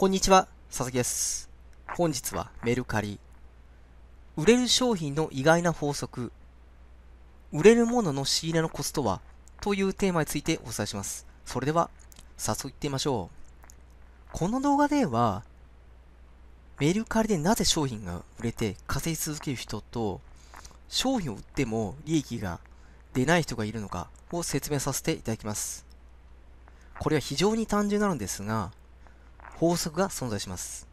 こんにちは、佐々木です。本日はメルカリ。売れる商品の意外な法則。売れるものの仕入れのコストはというテーマについてお伝えします。それでは、早速いってみましょう。この動画では、メルカリでなぜ商品が売れて稼ぎ続ける人と、商品を売っても利益が出ない人がいるのかを説明させていただきます。これは非常に単純なのですが、法則が存在します。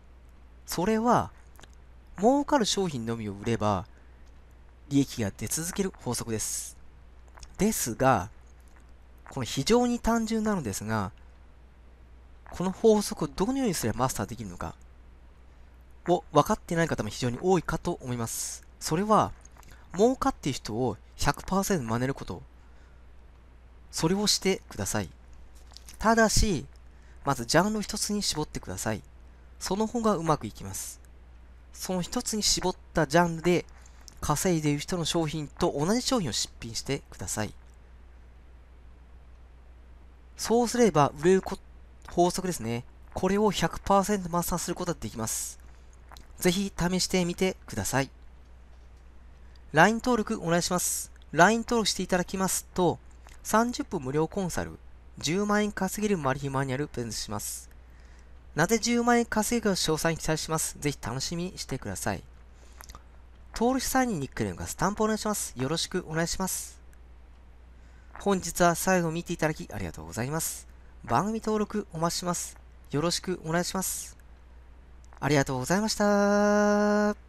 それは、儲かる商品のみを売れば、利益が出続ける法則です。ですが、この非常に単純なのですが、この法則をどのようにすればマスターできるのかを分かってない方も非常に多いかと思います。それは、儲かっている人を100%真似ること。それをしてください。ただし、まずジャンル一つに絞ってください。その方がうまくいきます。その一つに絞ったジャンルで稼いでいる人の商品と同じ商品を出品してください。そうすれば売れる法則ですね。これを100%マスターすることができます。ぜひ試してみてください。LINE 登録お願いします。LINE 登録していただきますと、30分無料コンサル10万円稼げるマル秘マニュアルプレゼントします。なぜ10万円稼ぐか詳細に記載します。ぜひ楽しみにしてください。登録サインにニックネームがスタンプお願いします。よろしくお願いします。本日は最後見ていただきありがとうございます。番組登録お待ちします。よろしくお願いします。ありがとうございました。